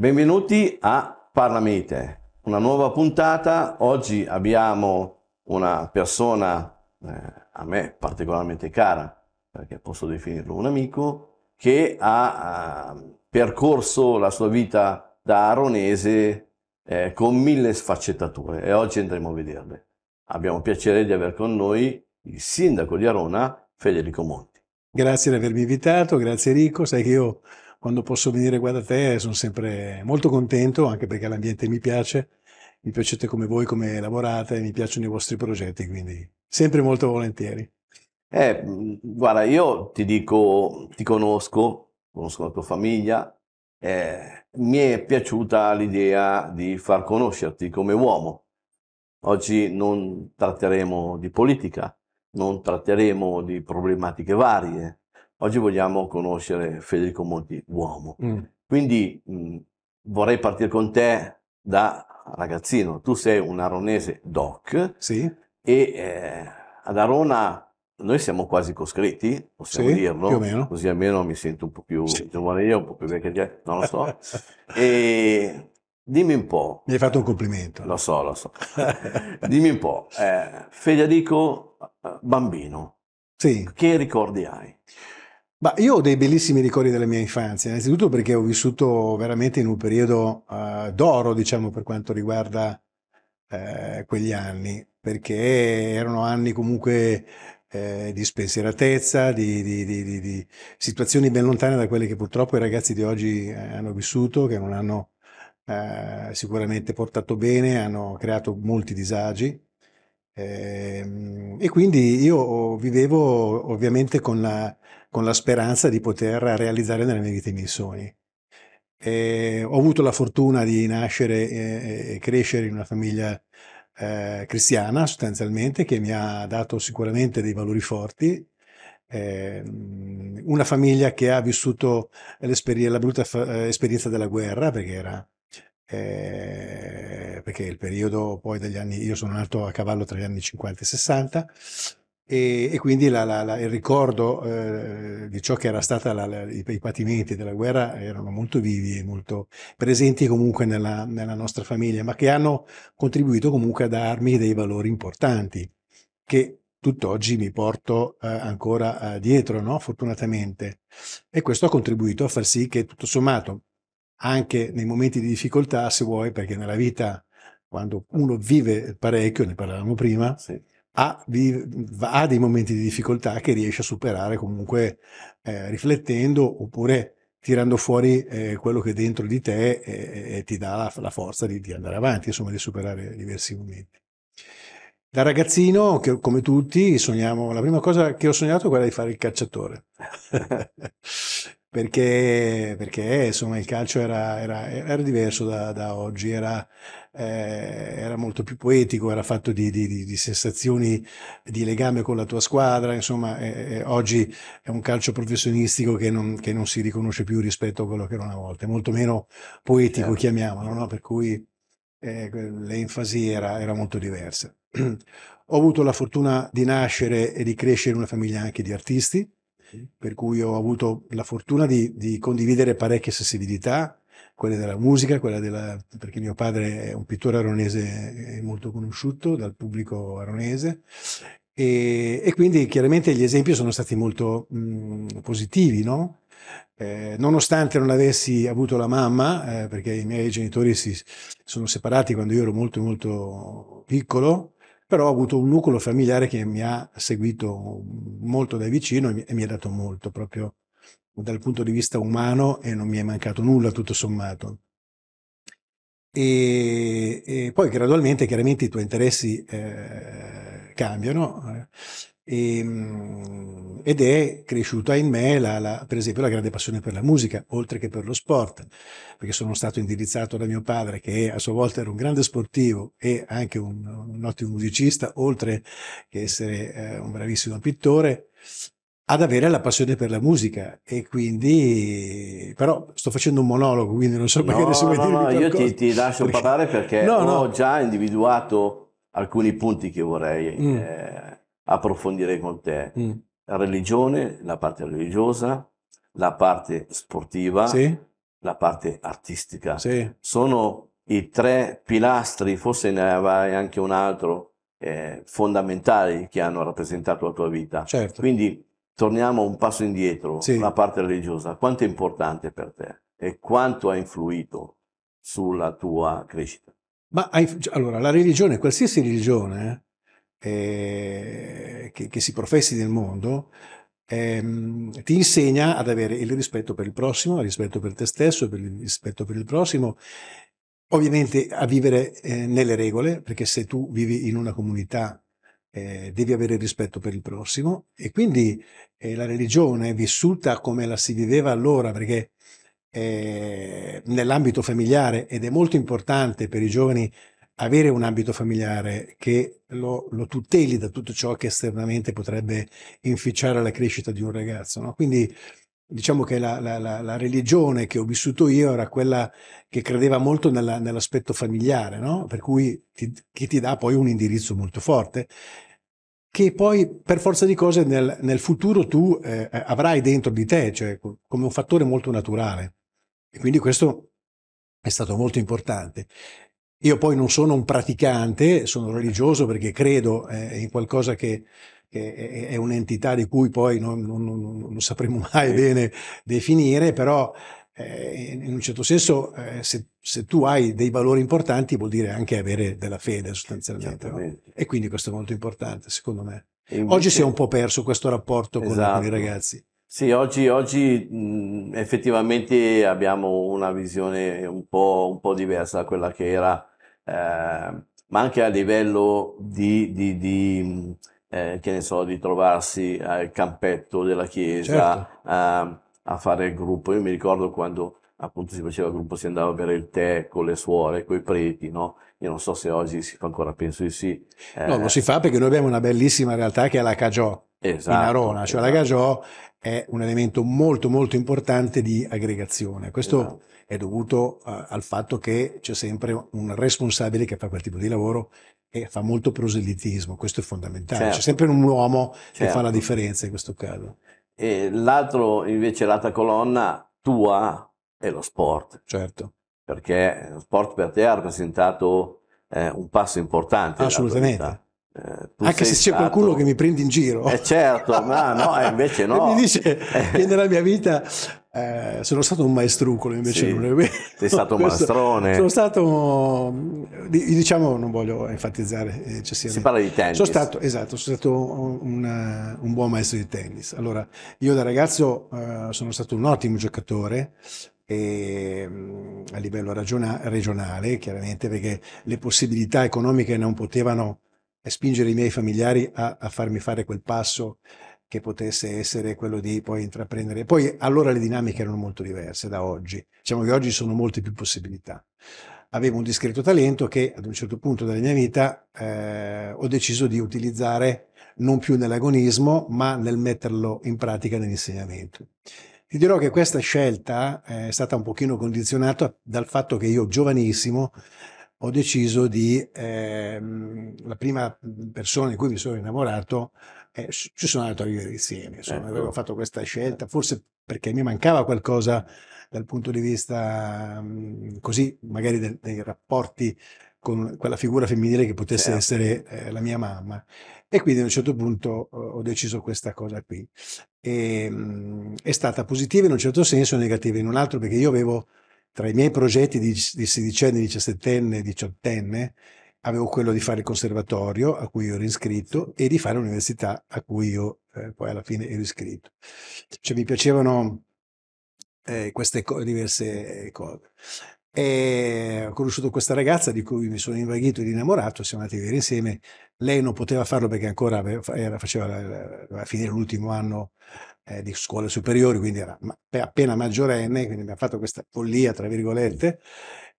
Benvenuti a Parlamete, una nuova puntata. Oggi abbiamo una persona eh, a me particolarmente cara, perché posso definirlo un amico, che ha eh, percorso la sua vita da aronese eh, con mille sfaccettature e oggi andremo a vederle. Abbiamo piacere di avere con noi il sindaco di Arona, Federico Monti. Grazie di avermi invitato, grazie Enrico, sai che io quando posso venire qua da te sono sempre molto contento, anche perché l'ambiente mi piace, mi piacete come voi, come lavorate, mi piacciono i vostri progetti, quindi sempre molto volentieri. Eh, guarda, io ti dico, ti conosco, conosco la tua famiglia, eh, mi è piaciuta l'idea di far conoscerti come uomo. Oggi non tratteremo di politica, non tratteremo di problematiche varie, Oggi vogliamo conoscere Federico Monti, uomo. Mm. Quindi mh, mm, vorrei partire con te da ragazzino. Tu sei un aronese doc. Sì. E eh, ad Arona noi siamo quasi coscritti, possiamo sì, dirlo, così almeno mi sento un po' più sì. giovane io, un po' più vecchio, non lo so. e dimmi un po'. Mi hai fatto un complimento. Lo so, lo so. dimmi un po', eh, Federico eh, bambino, sì. che ricordi hai? Ma io ho dei bellissimi ricordi della mia infanzia, innanzitutto perché ho vissuto veramente in un periodo uh, d'oro, diciamo, per quanto riguarda uh, quegli anni, perché erano anni comunque uh, di spensieratezza, di, di, di, di, situazioni ben lontane da quelle che purtroppo i ragazzi di oggi hanno vissuto, che non hanno sicuramente portato bene, hanno creato molti disagi. Ehm, e, quindi io vivevo ovviamente con la, con la speranza di poter realizzare nella mia vita i miei sogni. E ehm, ho avuto la fortuna di nascere eh, e crescere in una famiglia eh, cristiana sostanzialmente che mi ha dato sicuramente dei valori forti. Eh, una famiglia che ha vissuto la brutta fa- eh, esperienza della guerra perché era eh, perché il periodo poi degli anni, io sono nato a cavallo tra gli anni 50 e 60 e, e quindi la, la, la, il ricordo eh, di ciò che era stata i, i, patimenti della guerra erano molto vivi e molto presenti comunque nella, nella nostra famiglia, ma che hanno contribuito comunque a darmi dei valori importanti che tutt'oggi mi porto eh, ancora eh, dietro, no? fortunatamente. E questo ha contribuito a far sì che tutto sommato anche nei momenti di difficoltà, se vuoi, perché nella vita, quando uno vive parecchio, ne parlavamo prima, sì. ha, vive, ha, dei momenti di difficoltà che riesce a superare comunque eh, riflettendo oppure tirando fuori eh, quello che è dentro di te e, eh, e eh, ti dà la, la forza di, di, andare avanti, insomma, di superare diversi momenti. Da ragazzino, che, come tutti, sogniamo, la prima cosa che ho sognato è quella di fare il cacciatore. perché, perché insomma, il calcio era, era, era diverso da, da oggi, era, eh, era, molto più poetico, era fatto di, di, di, sensazioni di legame con la tua squadra, insomma eh, oggi è un calcio professionistico che non, che non, si riconosce più rispetto a quello che era una volta, è molto meno poetico certo. chiamiamolo, no? per cui eh, l'enfasi era, era molto diversa. Ho avuto la fortuna di nascere e di crescere in una famiglia anche di artisti, per cui ho avuto la fortuna di, di condividere parecchie sensibilità, quelle della musica, quella della, perché mio padre è un pittore aronese eh, molto conosciuto dal pubblico aronese e, e quindi chiaramente gli esempi sono stati molto mh, positivi, no? Eh, nonostante non avessi avuto la mamma, eh, perché i miei genitori si sono separati quando io ero molto molto piccolo, però ho avuto un nucleo familiare che mi ha seguito molto da vicino e mi ha dato molto proprio dal punto di vista umano e non mi è mancato nulla tutto sommato. E, e poi gradualmente chiaramente i tuoi interessi eh, cambiano eh. E, ehm, ed è cresciuta in me, la, la, per esempio, la grande passione per la musica, oltre che per lo sport, perché sono stato indirizzato da mio padre, che a sua volta era un grande sportivo e anche un, un ottimo musicista, oltre che essere eh, un bravissimo pittore, ad avere la passione per la musica e quindi però sto facendo un monologo quindi non so perché adesso no, adesso vuoi no, no, io ti, ti lascio perché... parlare perché no, ho no. già individuato alcuni punti che vorrei mm. eh, approfondirei con te mm. la religione, la parte religiosa, la parte sportiva, sì. la parte artistica. Sì. Sono i tre pilastri, forse ne avrai anche un altro, eh, fondamentali che hanno rappresentato la tua vita. Certo. Quindi torniamo un passo indietro, sì. la parte religiosa, quanto è importante per te e quanto ha influito sulla tua crescita? Ma hai, cioè, allora, la religione, qualsiasi religione, eh, eh, che, che, si professi nel mondo, ehm, ti insegna ad avere il rispetto per il prossimo, il rispetto per te stesso, per il rispetto per il prossimo, ovviamente a vivere eh, nelle regole, perché se tu vivi in una comunità eh, devi avere rispetto per il prossimo e quindi eh, la religione è vissuta come la si viveva allora perché eh, nell'ambito familiare ed è molto importante per i giovani avere un ambito familiare che lo, lo, tuteli da tutto ciò che esternamente potrebbe inficiare la crescita di un ragazzo. No? Quindi diciamo che la, la, la, la, religione che ho vissuto io era quella che credeva molto nella, nell'aspetto familiare, no? per cui ti, che ti dà poi un indirizzo molto forte che poi per forza di cose nel, nel futuro tu eh, eh avrai dentro di te, cioè come un fattore molto naturale. E quindi questo è stato molto importante. Io poi non sono un praticante, sono religioso perché credo eh, in qualcosa che, che è, è un'entità di cui poi non, non, non sapremo mai bene definire, però eh, in un certo senso eh, se, se, tu hai dei valori importanti vuol dire anche avere della fede sostanzialmente. No? E quindi questo è molto importante secondo me. Invece... Oggi si è un po' perso questo rapporto con, con i esatto. ragazzi. Sì, oggi, oggi mh, effettivamente abbiamo una visione un po', un po', diversa da quella che era Ehm, ma anche a livello di, di, di eh, che ne so, di trovarsi al campetto della chiesa certo. a, ehm, a, fare il gruppo. Io mi ricordo quando appunto si faceva il gruppo, si andava a bere il tè con le suore, con i preti, no? Io non so se oggi si fa ancora, penso di sì. Eh, no, non si fa perché noi abbiamo una bellissima realtà che è la Cagiò esatto, in Arona, cioè esatto. la Gagiò è un elemento molto molto importante di aggregazione. Questo esatto. è dovuto uh, al fatto che c'è sempre un responsabile che fa quel tipo di lavoro e fa molto proselitismo, questo è fondamentale. Certo. C'è sempre un uomo certo. che fa la certo. differenza in questo caso. E l'altro invece, l'altra colonna tua è lo sport. Certo. Perché lo sport per te ha rappresentato eh, un passo importante. Assolutamente. Eh, Anche se c'è stato... qualcuno che mi prende in giro. Eh certo, ma no, eh, invece no. mi dice eh. che nella mia vita eh, sono stato un maestrucolo, invece sì, non è vero. Sei stato un maestrone. Sono stato, diciamo, non voglio enfatizzare eccessivamente. Eh, si parla di tennis. Sono stato, esatto, sono stato una, un buon maestro di tennis. Allora, io da ragazzo eh, sono stato un ottimo giocatore, e, ehm, a livello regionale, chiaramente perché le possibilità economiche non potevano e spingere i miei familiari a, a farmi fare quel passo che potesse essere quello di poi intraprendere. Poi allora le dinamiche erano molto diverse da oggi. Diciamo che oggi sono molte più possibilità. Avevo un discreto talento che ad un certo punto della mia vita eh, ho deciso di utilizzare non più nell'agonismo, ma nel metterlo in pratica nell'insegnamento. Ti dirò che questa scelta eh, è stata un pochino condizionata dal fatto che io giovanissimo ho deciso di, ehm, la prima persona di cui mi sono innamorato, eh, ci sono andato a vivere insieme, insomma, ecco. avevo fatto questa scelta, forse perché mi mancava qualcosa dal punto di vista mhmm, così, magari del, dei rapporti con quella figura femminile che potesse certo. essere eh, la mia mamma. E quindi a un certo punto eh, ho deciso questa cosa qui. E, ehm, mh, è stata positiva in un certo senso e negativa in un altro perché io avevo tra i miei progetti di, sedicenne, diciassettenne, diciottenne, avevo quello di fare il conservatorio a cui io ero iscritto e di fare l'università a cui io eh, poi alla fine ero iscritto. Cioè mi piacevano eh, queste co- diverse eh, cose. E ho conosciuto questa ragazza di cui mi sono invaghito ed innamorato, siamo andati a vivere insieme. Lei non poteva farlo perché ancora aveva, era, faceva la, la, la, finire l'ultimo anno eh, di scuole superiori, quindi era appena maggiorenne, quindi mi ha fatto questa follia, tra virgolette,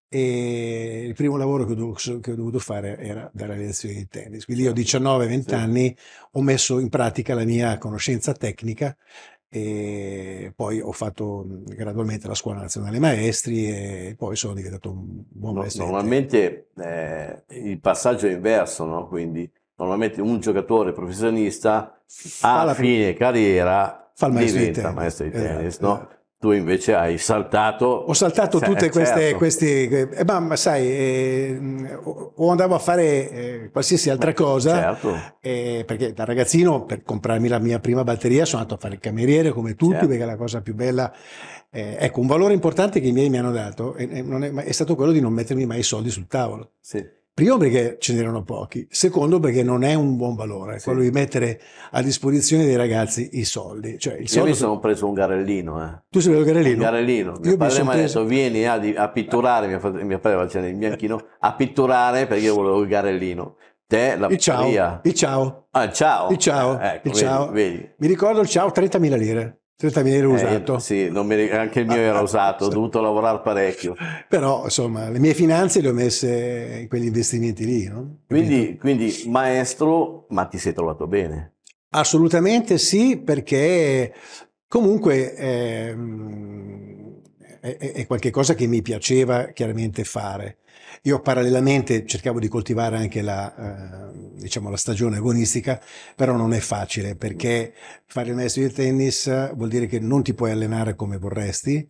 e il primo lavoro che ho, dovuto, che ho dovuto fare era dare lezioni di tennis. Quindi io a 19-20 certo, anni ho messo in pratica la mia conoscenza tecnica e poi ho fatto gradualmente la scuola nazionale maestri e poi sono diventato un buon no, maestro. Normalmente eh, il passaggio è inverso, no? quindi normalmente un giocatore professionista a fine carriera fa il maestro diventa di maestro di eh, tennis, eh, no? Tu invece hai saltato. Ho saltato eh, tutte queste. Certo. queste eh, eh ma sai, o andavo a fare qualsiasi altra cosa. Certo. perché da ragazzino, per comprarmi la mia prima batteria, sono andato a fare il cameriere come tutti, certo. perché è la cosa più bella. ecco, un valore importante che i miei mi hanno dato è, è, è, è stato quello di non mettermi mai i soldi sul tavolo. Sì Primo perché ce n'erano pochi, secondo perché non è un buon valore sì. quello di mettere a disposizione dei ragazzi i soldi. Cioè, il soldo Io mi sono preso un garellino. Eh. Tu sei preso un garellino? Un garellino. Mio padre mi ha preso... detto vieni a, ah, a pitturare, mio padre faceva il bianchino, a pitturare perché io volevo il garellino. Te, la il ciao, il ciao. Ah, ciao. Il ciao. Eh, ecco, il vedi, ciao. Vedi. Mi ricordo il ciao, 30.000 lire. 30 stavi era usato? Eh, sì, mi, anche il mio era usato, ho dovuto lavorare parecchio. Però insomma le mie finanze le ho messe in quegli investimenti lì. No? Quindi, quindi maestro, ma ti sei trovato bene? Assolutamente sì, perché comunque eh, è, è qualcosa che mi piaceva chiaramente fare. Io parallelamente cercavo di coltivare anche la, eh, diciamo la stagione agonistica, però non è facile perché fare il maestro di tennis vuol dire che non ti puoi allenare come vorresti,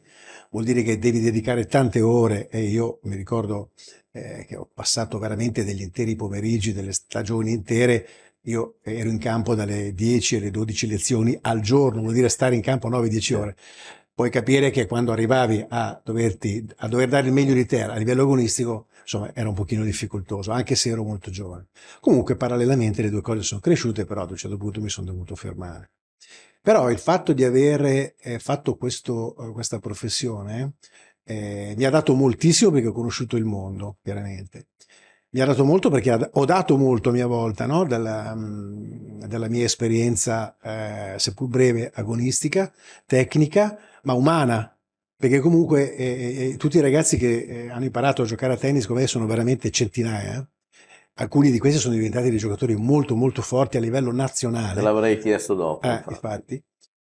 vuol dire che devi dedicare tante ore e io mi ricordo eh, che ho passato veramente degli interi pomeriggi, delle stagioni intere io ero in campo dalle 10 alle 12 lezioni al giorno, vuol dire stare in campo 9-10 ore. Puoi capire che quando arrivavi a, doverti, a dover dare il meglio di te a livello agonistico, insomma era un pochino difficoltoso, anche se ero molto giovane. Comunque parallelamente le due cose sono cresciute, però ad un certo punto mi sono dovuto fermare. Però il fatto di avere eh, fatto questo, eh, questa professione eh, mi ha dato moltissimo perché ho conosciuto il mondo, chiaramente. Mi ha dato molto perché ho dato molto a mia volta no? dalla, mm, dalla, mia esperienza, eh, seppur breve, agonistica, tecnica, ma umana, perché comunque eh, eh, eh, tutti i ragazzi che eh, hanno imparato a giocare a tennis come me sono veramente centinaia. Alcuni di questi sono diventati dei giocatori molto molto forti a livello nazionale. Te l'avrei chiesto dopo. Eh, infatti.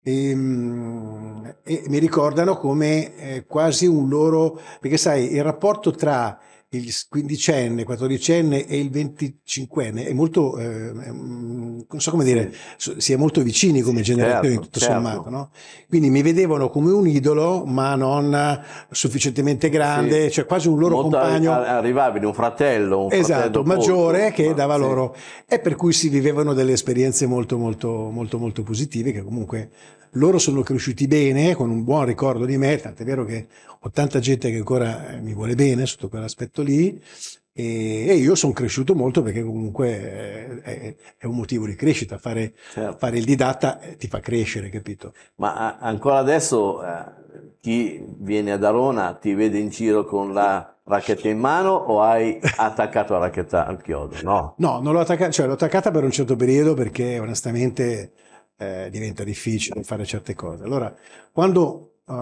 E, ehm, e, mi ricordano come eh, quasi un loro, perché sai, il rapporto tra il quindicenne, quattordicenne e il venticinquenne è molto, eh, mm, non so come dire, si è molto vicini come sì, generazione certo, tutto certo. sommato, no? Quindi mi vedevano come un idolo, ma non sufficientemente grande, sì. cioè quasi un loro molto compagno. Arrivabile, un fratello, un esatto, fratello maggiore molto, che dava sì. loro, e per cui si vivevano delle esperienze molto, molto, molto, molto positive che comunque loro sono cresciuti bene, con un buon ricordo di me, tant'è vero che ho tanta gente che ancora eh, mi vuole bene sotto quell'aspetto lì, e, e io sono cresciuto molto perché comunque eh, è, è un motivo di crescita, fare, certo. fare, il didatta eh, ti fa crescere, capito? Ma ancora adesso eh, chi viene ad Arona ti vede in giro con la racchetta in mano o hai attaccato la racchetta al chiodo? No, no non l'ho attaccata, cioè l'ho attaccata per un certo periodo perché onestamente eh, diventa difficile fare certe cose. Allora, quando uh,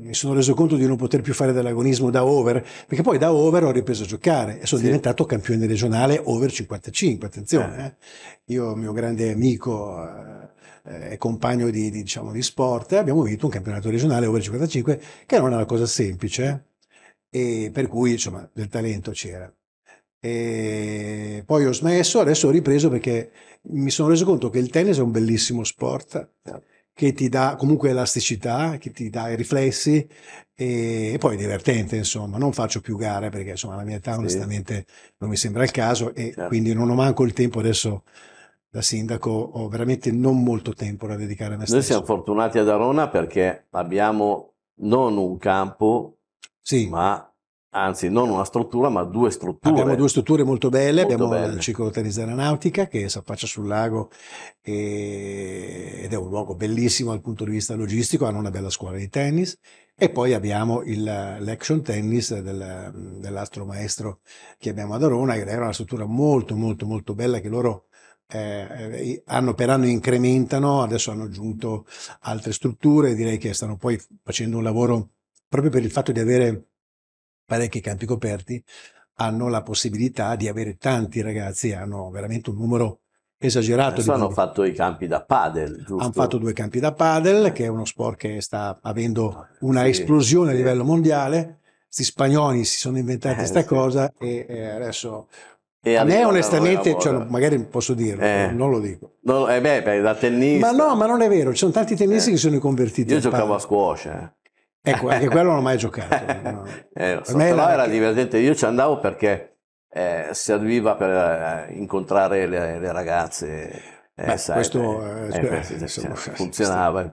mi sono reso conto di non poter più fare dell'agonismo da over, perché poi da over ho ripreso a giocare e sono sì. diventato campione regionale over 55, attenzione. Eh. eh. Io, mio grande amico... Eh, e eh, compagno di, di, diciamo, di sport, abbiamo vinto un campionato regionale over 55 che non è una cosa semplice e per cui insomma del talento c'era e poi ho smesso, adesso ho ripreso perché mi sono reso conto che il tennis è un bellissimo sport certo. che ti dà comunque elasticità, che ti dà i riflessi e, poi è divertente, insomma, non faccio più gare perché insomma la mia età sì. onestamente non mi sembra il caso e certo. quindi non ho manco il tempo adesso da sindaco, ho veramente non molto tempo da dedicare a me Noi stesso. Noi siamo fortunati ad Arona perché abbiamo non un campo, sì. ma anzi non una struttura ma due strutture. Abbiamo due strutture molto belle, molto abbiamo belle. il ciclo tennis aeronautica che si affaccia sul lago e... ed è un luogo bellissimo dal punto di vista logistico, hanno una bella scuola di tennis e poi abbiamo il, l'action tennis del, dell'astro maestro che abbiamo ad Arona, che era una struttura molto molto molto bella che loro eh, eh anno per anno incrementano, adesso hanno aggiunto altre strutture, direi che stanno poi facendo un lavoro proprio per il fatto di avere parecchi campi coperti, hanno la possibilità di avere tanti ragazzi, hanno veramente un numero esagerato. Adesso eh, hanno fatto i campi da padel, giusto? Hanno fatto due campi da padel, che è uno sport che sta avendo ah, una sì, esplosione sì. a livello mondiale. Questi spagnoli si sono inventati questa eh, sì. cosa e, e adesso e a me onestamente, cioè, magari posso dirlo, eh. eh non lo dico. No, eh beh, da tennis. Ma no, ma non è vero, ci sono tanti tennisti eh. che sono convertiti. Io giocavo padre. a squash. Eh. Ecco, anche quello non ho mai giocato. No. eh, per me era, era che... divertente, io ci andavo perché eh, serviva per eh, incontrare le, le ragazze. Eh, Beh, sai, questo eh, eh, eh cioè, insomma, funzionava. No,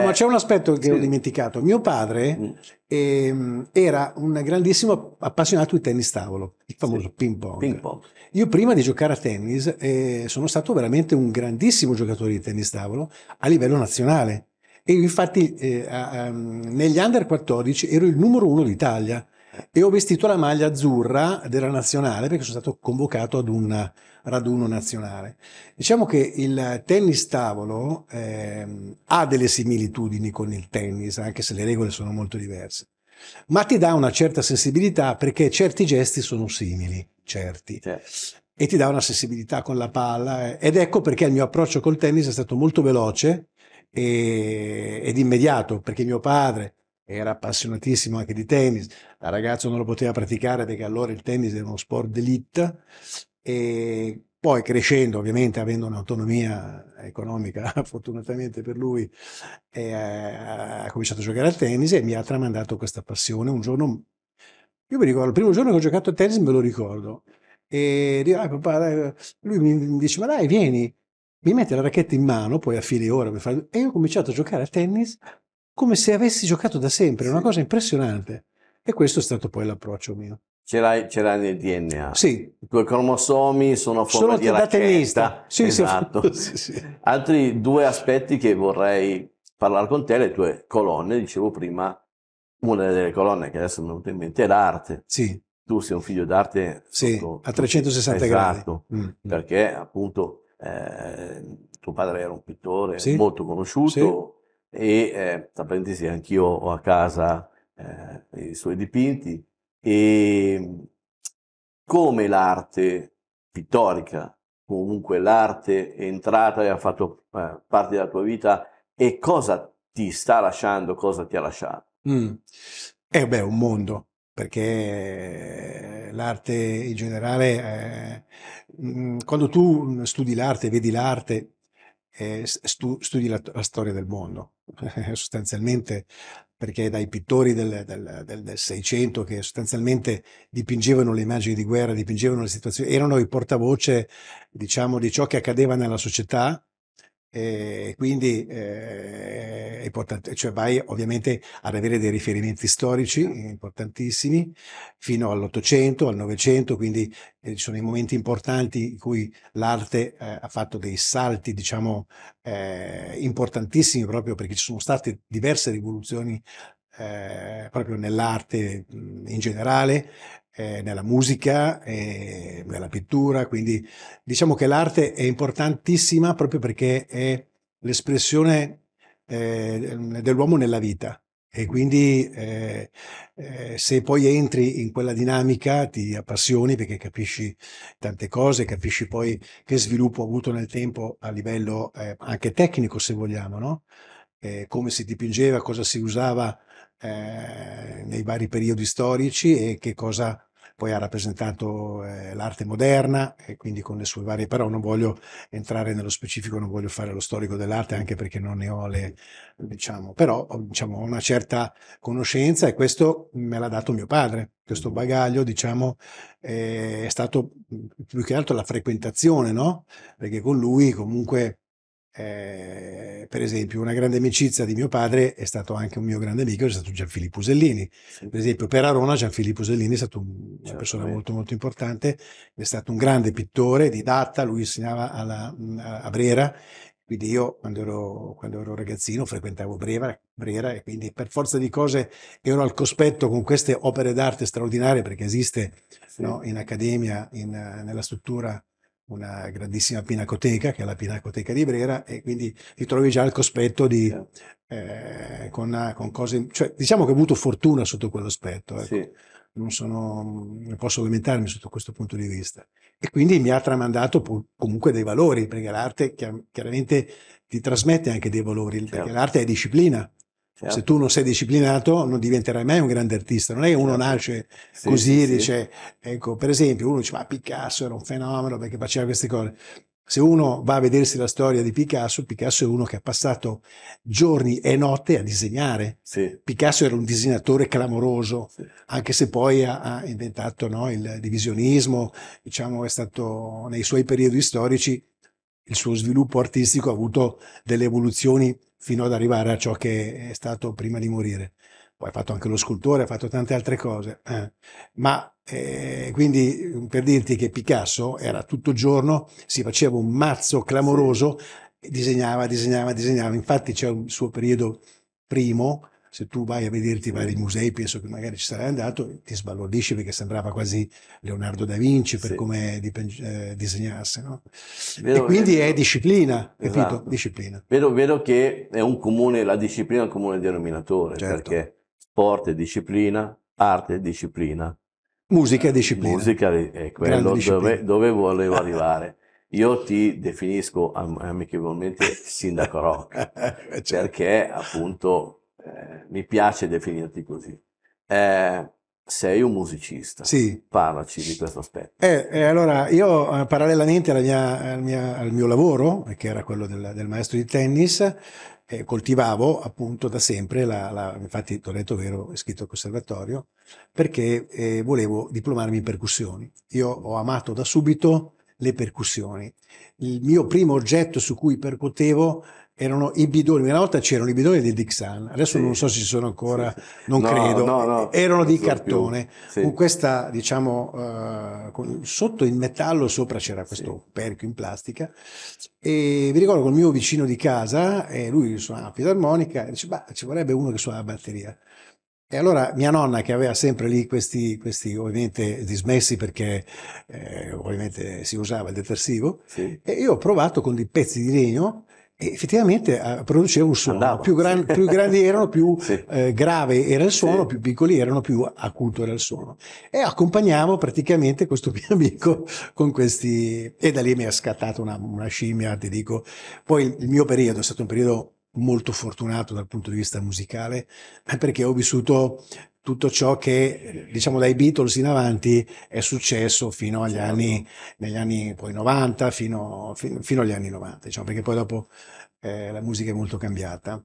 ma eh, c'è un aspetto che sì. ho dimenticato. Mio padre mm. ehm, era un grandissimo appassionato di tennis tavolo, il famoso sì. ping, pong. ping, pong. Io prima di giocare a tennis eh, sono stato veramente un grandissimo giocatore di tennis tavolo a livello nazionale. E infatti eh, um, negli under 14 ero il numero uno d'Italia e ho vestito la maglia azzurra della nazionale perché sono stato convocato ad un raduno nazionale. Diciamo che il tennis tavolo eh, ha delle similitudini con il tennis, anche se le regole sono molto diverse, ma ti dà una certa sensibilità perché certi gesti sono simili, certi. Certo. E ti dà una sensibilità con la palla eh, ed ecco perché il mio approccio col tennis è stato molto veloce e, ed immediato, perché mio padre era appassionatissimo anche di tennis, da ragazzo non lo poteva praticare perché allora il tennis era uno sport d'elite e poi crescendo ovviamente avendo un'autonomia economica fortunatamente per lui eh, ha cominciato a giocare al tennis e mi ha tramandato questa passione un giorno io mi ricordo il primo giorno che ho giocato a tennis me lo ricordo e dico, ah, papà, lui mi dice ma dai vieni mi mette la racchetta in mano, poi a fine ora, mi fa... e io ho cominciato a giocare a tennis come se avessi giocato da sempre, è una cosa impressionante. E questo è stato poi l'approccio mio. Ce l'hai, ce l'hai nel DNA. Sì. I tuoi cromosomi sono a sono di racchetta. Tenista. Sì, esatto. Sì, sì. Altri due aspetti che vorrei parlare con te, le tue colonne, dicevo prima, una delle colonne che adesso mi è venuta in mente è l'arte. Sì. Tu sei un figlio d'arte sì, sotto, a 360 esatto, gradi. Mm, mm. Perché appunto eh, tuo padre era un pittore sì. molto conosciuto sì. e, eh, tra parentesi, anch'io ho a casa eh, i suoi dipinti e come l'arte pittorica, comunque l'arte è entrata e ha fatto eh, parte della tua vita e cosa ti sta lasciando, cosa ti ha lasciato? Mm. Eh beh, un mondo, perché l'arte in generale Mm, quando tu mm, studi l'arte, vedi l'arte, eh, studi la, la, storia del mondo, sostanzialmente perché dai pittori del, del, del, del 600 che sostanzialmente dipingevano le immagini di guerra, dipingevano le situazioni, erano i portavoce diciamo, di ciò che accadeva nella società e quindi eh, è importante, cioè vai ovviamente ad avere dei riferimenti storici importantissimi fino all'Ottocento, al Novecento, quindi eh, ci sono i momenti importanti in cui l'arte eh, ha fatto dei salti, diciamo, eh, importantissimi proprio perché ci sono state diverse rivoluzioni eh, proprio nell'arte mm, in generale, eh, nella musica, eh, nella pittura, quindi diciamo che l'arte è importantissima proprio perché è l'espressione eh, dell'uomo nella vita e quindi eh, eh, se poi entri in quella dinamica ti appassioni perché capisci tante cose, capisci poi che sviluppo ha avuto nel tempo a livello eh, anche tecnico se vogliamo, no? come si dipingeva, cosa si usava eh, nei vari periodi storici e che cosa poi ha rappresentato eh, l'arte moderna e quindi con le sue varie, però non voglio entrare nello specifico, non voglio fare lo storico dell'arte anche perché non ne ho le, diciamo, però diciamo, ho una certa conoscenza e questo me l'ha dato mio padre. Questo mm-hmm. bagaglio, diciamo, è stato più che altro la frequentazione, no? Perché con lui comunque eh, per esempio, una grande amicizia di mio padre è stato anche un mio grande amico, è stato Gianfilippo Usellini. Sì. Per esempio, per Arona Gianfilippo Usellini è stato una certo. persona molto molto importante, è stato un grande pittore, didatta, lui insegnava alla, a Brera, quindi io quando ero, quando ero ragazzino frequentavo Brera, Brera e quindi per forza di cose ero al cospetto con queste opere d'arte straordinarie perché esiste sì. no, in accademia, in, nella struttura una grandissima pinacoteca, che è la Pinacoteca di Brera, e quindi ti trovi già al cospetto di, eh, con, con, cose... Cioè, diciamo che ho avuto fortuna sotto quell'aspetto. Ecco. Sì. Non, sono, non posso lamentarmi sotto questo punto di vista. E quindi mi ha tramandato comunque dei valori, perché l'arte chiaramente ti trasmette anche dei valori, perché certo. l'arte è disciplina. Certo. Se tu non sei disciplinato non diventerai mai un grande artista, non è che uno certo. nasce sì, così e sì, dice, sì. ecco, per esempio uno dice ma Picasso era un fenomeno perché faceva queste cose. Se uno va a vedersi la storia di Picasso, Picasso è uno che ha passato giorni e notte a disegnare. Picasso era un disegnatore clamoroso, anche se poi ha, ha inventato no, il divisionismo, diciamo è stato nei suoi periodi storici il suo sviluppo artistico ha avuto delle evoluzioni fino ad arrivare a ciò che è stato prima di morire. Poi ha fatto anche lo scultore, ha fatto tante altre cose. Eh. Ma eh, quindi mm, per dirti che Picasso era tutto giorno, si faceva un mazzo clamoroso, sì. disegnava, disegnava, disegnava. Infatti c'è un suo periodo primo se tu vai a vederti i vari musei, penso che magari ci sarai andato, ti sbalordisci perché sembrava quasi Leonardo da Vinci per sì. come eh, disegnasse. No? Vedo, e quindi vedo. è disciplina, capito? Esatto. Disciplina. Vedo, vedo, che è un comune, la disciplina è un comune denominatore, certo. perché sport è disciplina, arte è disciplina. Musica e disciplina. Musica è quello dove, dove volevo arrivare. Io ti definisco amichevolmente sindaco rock, certo. perché appunto eh, mi piace definirti così. Eh, sei un musicista. Sì. Parlaci di questo aspetto. Eh, eh, allora, io eh, parallelamente mia, al, mia, al, mio lavoro, che era quello del, del maestro di tennis, eh, coltivavo appunto da sempre, la, la, infatti ho detto vero, è scritto al conservatorio, perché eh, volevo diplomarmi in percussioni. Io ho amato da subito le percussioni. Il mio primo oggetto su cui percutevo erano i bidoni, una volta c'erano i bidoni dei Dixan, adesso sì. non so se ci sono ancora, sì. non no, credo, no, no, erano di cartone, sì. con questa diciamo uh, con, sotto in metallo sopra c'era questo perchio in plastica e mi ricordo il mio vicino di casa, e lui suonava la fisarmonica, e dice ma ci vorrebbe uno che suona la batteria. E allora mia nonna, che aveva sempre lì questi, questi ovviamente dismessi perché eh, ovviamente si usava il detersivo, sì. e io ho provato con dei pezzi di legno e effettivamente eh, produceva un suono, Andava, più, gran, sì. più, grandi erano più sì. eh, grave era il suono, sì. più piccoli erano più acuto era il suono. E accompagnavo praticamente questo mio amico con questi... E da lì mi ha scattato una, una scimmia, ti dico. Poi il mio periodo è stato un periodo molto fortunato dal punto di vista musicale, eh, perché ho vissuto tutto ciò che, diciamo, dai Beatles in avanti è successo fino agli anni, negli anni poi 90, fino, fino agli anni 90, diciamo, perché poi dopo eh, la musica è molto cambiata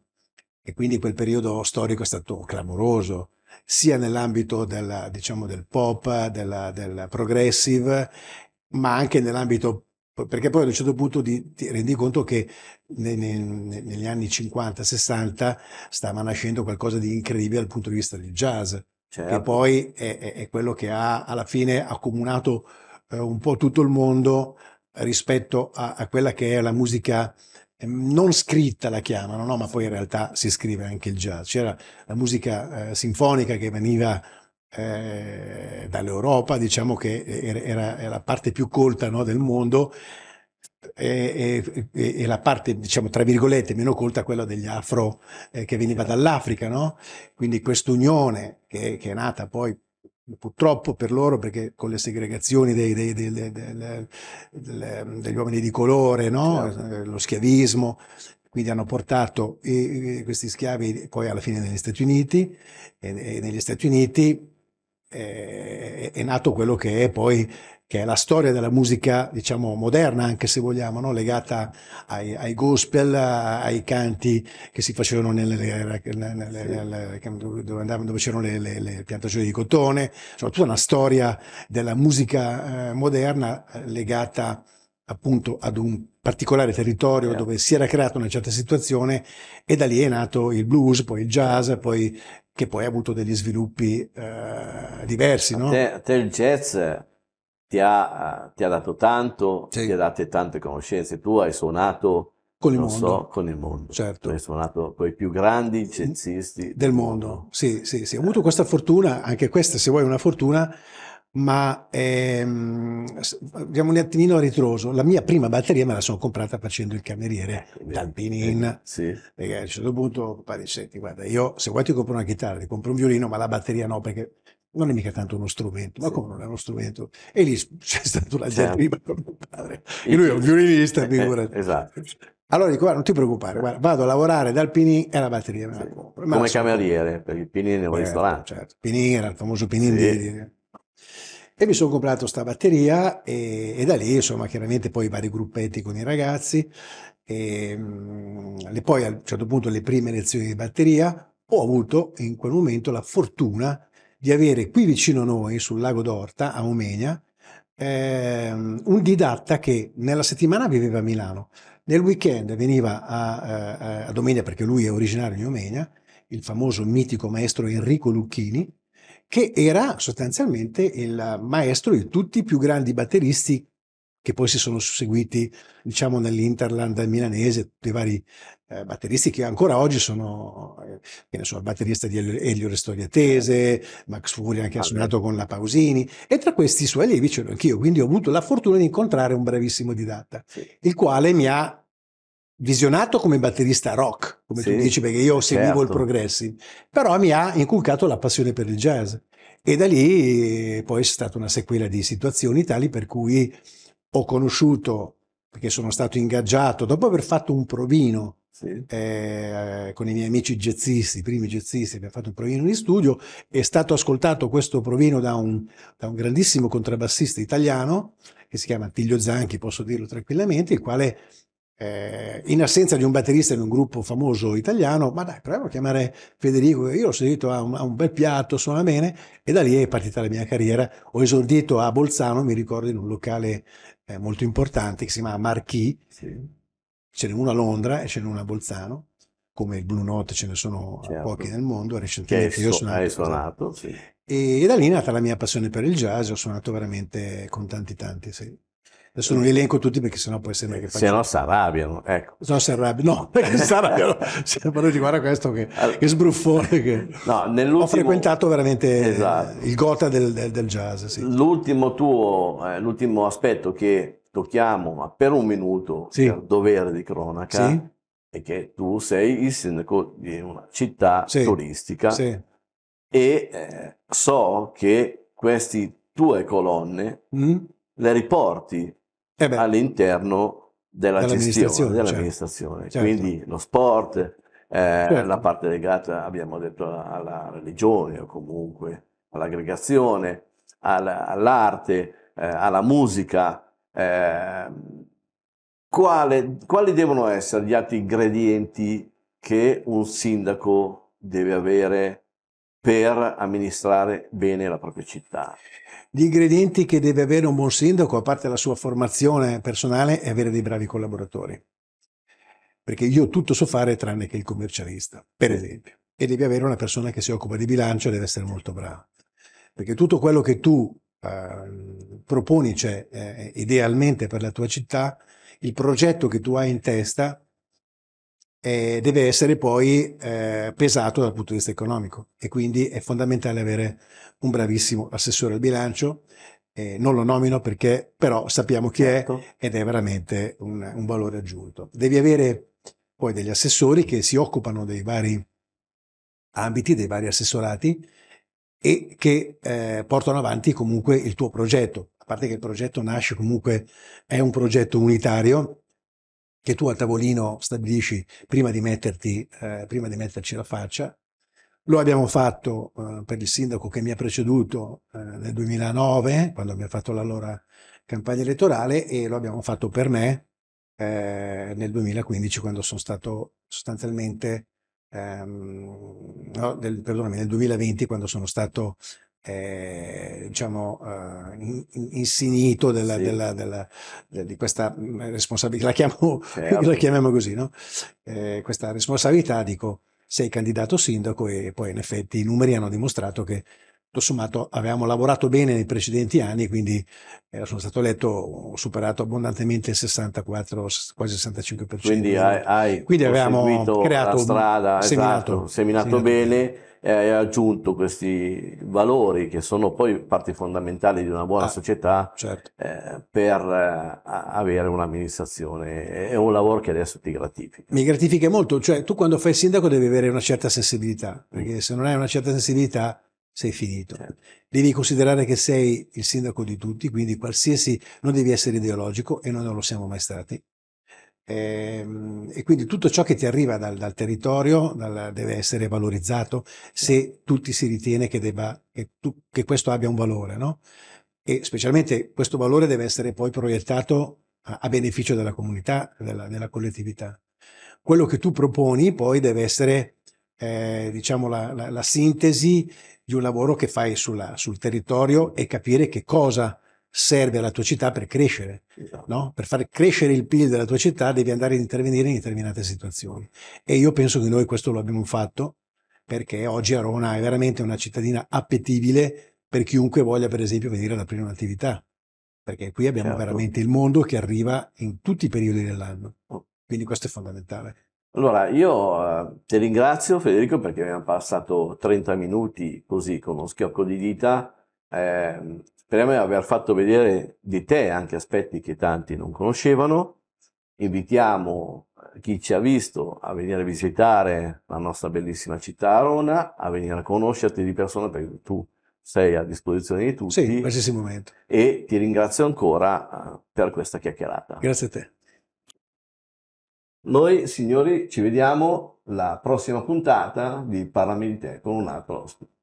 e quindi quel periodo storico è stato clamoroso, sia nell'ambito della, diciamo, del pop, del progressive, ma anche nell'ambito perché poi ad un certo punto ti, ti rendi conto che ne, ne, negli anni 50-60 stava nascendo qualcosa di incredibile dal punto di vista del jazz, certo. che poi è, è, è, quello che ha alla fine accomunato eh, un po' tutto il mondo rispetto a, a quella che è la musica eh, non scritta la chiamano, no? ma poi in realtà si scrive anche il jazz. C'era la musica eh, sinfonica che veniva eh, dall'Europa, diciamo che era, era, la parte più colta no, del mondo e, e, e, la parte, diciamo, tra virgolette, meno colta quella degli afro eh, che veniva certo. dall'Africa, no? Quindi quest'unione che, che è nata poi purtroppo per loro, perché con le segregazioni dei, dei, dei, degli uomini di colore, no? certo. Eh, lo schiavismo, quindi hanno portato eh, eh, questi schiavi poi alla fine negli Stati Uniti e, negli Stati Uniti è, è nato quello che è poi che è la storia della musica, diciamo, moderna, anche se vogliamo, no? legata ai, ai, gospel, ai canti che si facevano nelle, nelle, nelle, dove, andavano, dove c'erano le, le, le, piantagioni di cotone, insomma, tutta una storia della musica eh, moderna eh, legata appunto ad un particolare territorio yeah. dove si era creata una certa situazione e da lì è nato il blues, poi il jazz, poi che poi ha avuto degli sviluppi eh, diversi. No? A, te, a, te, il jazz eh, ti ha, eh, ti ha dato tanto, sì. ti ha date tante conoscenze, tu hai suonato con il mondo. So, con il mondo. Certo. Hai suonato con i più grandi jazzisti del mondo. Sì, sì, sì. Ho avuto questa fortuna, anche questa se vuoi una fortuna, ma ehm, andiamo un attimino a ritroso. La mia prima batteria me la sono comprata facendo il cameriere eh, dal Pinin. Eh, sì. a un certo punto pare, senti, guarda, io se vuoi ti compro una chitarra, ti compro un violino, ma la batteria no, perché non è mica tanto uno strumento, ma sì. come non è uno strumento? E lì c'è stato la gente prima certo. con mio padre, e lui è un violinista, eh, figurati. Eh, esatto. Allora dico, guarda, non ti preoccupare, guarda, vado a lavorare dal Pinin e la batteria me la compro. Come cameriere, perché il Pinin è un eh, ristorante. Certo, Pinin era il famoso Pinin sì. di e mi sono comprato sta batteria e, e, da lì insomma chiaramente poi vari gruppetti con i ragazzi ehm, e, e poi a un certo punto le prime lezioni di batteria ho avuto in quel momento la fortuna di avere qui vicino a noi sul lago d'Orta a Omegna ehm, un didatta che nella settimana viveva a Milano nel weekend veniva a, eh, a, a Domegna perché lui è originario di Omegna il famoso mitico maestro Enrico Lucchini che era sostanzialmente il maestro di tutti i più grandi batteristi che poi si sono susseguiti, diciamo, nell'Interland milanese, tutti i vari eh, batteristi che ancora oggi sono, eh, che ne so, il batterista di Elio Restoriatese, certo. Max Furi anche ha suonato con la Pausini, e tra questi suoi allievi c'ero anch'io, quindi ho avuto la fortuna di incontrare un bravissimo didatta, sì. il quale mi ha visionato come batterista rock, come sì, tu dici, perché io seguivo certo. il progressive, però mi ha inculcato la passione per il jazz. E da lì poi c'è stata una sequela di situazioni tali per cui ho conosciuto, perché sono stato ingaggiato, dopo aver fatto un provino sì. eh, con i miei amici jazzisti, i primi jazzisti, abbiamo fatto un provino di studio, è stato ascoltato questo provino da un, da un grandissimo contrabbassista italiano, che si chiama Tiglio Zanchi, posso dirlo tranquillamente, il quale eh, in assenza di un batterista in un gruppo famoso italiano, ma dai, proviamo a chiamare Federico, io l'ho sentito a un, a un, bel piatto, suona bene, e da lì è partita la mia carriera. Ho esordito a Bolzano, mi ricordo, in un locale eh, molto importante che si chiama Marquis, sì. ce n'è uno a Londra e ce n'è uno a Bolzano, come il Blue Note ce ne sono certo. pochi nel mondo, recentemente io sono hai suonato. Sì. E, e da lì è nata la mia passione per il jazz, ho suonato veramente con tanti tanti, sì. Adesso non li elenco tutti perché sennò poi sembra che facciano. Se no si arrabbiano, ecco. Se no si arrabbiano, no, perché si arrabbiano. Però ti guarda questo che, allora, che sbruffone che... No, Ho frequentato veramente esatto. il gota del, del, del jazz, sì. L'ultimo tuo, eh, l'ultimo aspetto che tocchiamo, ma per un minuto, sì. per dovere di cronaca, sì. è che tu sei il sindaco di una città sì. turistica e eh, so che queste tue colonne mm. le riporti eh all'interno della gestione dell'amministrazione. Certo. certo. Quindi lo sport, eh, certo. la parte legata, abbiamo detto, alla religione o comunque all'aggregazione, all'arte, eh, alla musica. Ehm, quale, quali devono essere gli altri ingredienti che un sindaco deve avere per amministrare bene la propria città. Gli ingredienti che deve avere un buon sindaco, a parte la sua formazione personale, è avere dei bravi collaboratori. Perché io tutto so fare tranne che il commercialista, per esempio. E devi avere una persona che si occupa di bilancio e deve essere molto brava. Perché tutto quello che tu eh, proponi, cioè eh, idealmente per la tua città, il progetto che tu hai in testa eh, deve essere poi eh, pesato dal punto di vista economico e quindi è fondamentale avere un bravissimo assessore al bilancio. Eh, non lo nomino perché però sappiamo chi certo. è ed è veramente un, un, valore aggiunto. Devi avere poi degli assessori che si occupano dei vari ambiti, dei vari assessorati e che eh, portano avanti comunque il tuo progetto. A parte che il progetto nasce comunque, è un progetto unitario, che tu a tavolino stabilisci prima di, metterti, eh, prima di metterci la faccia. Lo abbiamo fatto eh, per il sindaco che mi ha preceduto eh, nel 2009, quando abbiamo fatto l'allora campagna elettorale, e lo abbiamo fatto per me eh, nel 2015, quando sono stato sostanzialmente, ehm, no, del, perdonami, nel 2020, quando sono stato eh, diciamo, eh, in, insignito della, sì. della, della, de, di questa mm, responsabilità, la, chiamo, certo. la chiamiamo così, no? eh, questa responsabilità, dico, sei candidato sindaco e poi in effetti i numeri hanno dimostrato che tutto sommato avevamo lavorato bene nei precedenti anni, quindi eh, sono stato eletto, ho superato abbondantemente il 64, quasi 65%. Quindi, hai, hai quindi avevamo creato strada, un, esatto, seminato, seminato, seminato, bene. bene e hai aggiunto questi valori che sono poi parti fondamentali di una buona ah, società certo. eh, per eh, avere un'amministrazione. È un lavoro che adesso ti gratifica. Mi gratifica molto, cioè tu quando fai sindaco devi avere una certa sensibilità, perché mm. se non hai una certa sensibilità sei finito. Certo. Devi considerare che sei il sindaco di tutti, quindi qualsiasi, non devi essere ideologico e noi non lo siamo mai stati. E, ehm, e quindi tutto ciò che ti arriva dal, dal territorio dal, deve essere valorizzato se tutti si ritiene che, debba, che, tu, che questo abbia un valore, no? E specialmente questo valore deve essere poi proiettato a, a beneficio della comunità, della, della, collettività. Quello che tu proponi poi deve essere, eh, diciamo, la, la, la, sintesi di un lavoro che fai sulla, sul territorio e capire che cosa serve alla tua città per crescere. Esatto. No? Per far crescere il PIL della tua città devi andare ad intervenire in determinate situazioni. E io penso che noi questo lo abbiamo fatto perché oggi Arona è veramente una cittadina appetibile per chiunque voglia, per esempio, venire ad aprire un'attività. Perché qui abbiamo certo. veramente il mondo che arriva in tutti i periodi dell'anno. Oh. Quindi questo è fondamentale. Allora, io eh, ti ringrazio Federico perché abbiamo passato 30 minuti così con uno schiocco di dita eh, Speriamo di aver fatto vedere di te anche aspetti che tanti non conoscevano. Invitiamo eh, chi ci ha visto a venire a visitare la nostra bellissima città Arona, a venire a conoscerti di persona perché tu sei a disposizione di tutti. Sì, in qualsiasi momento. E ti ringrazio ancora eh, per questa chiacchierata. Grazie a te. Noi, signori, ci vediamo la prossima puntata di Parlami di te con un altro ospite.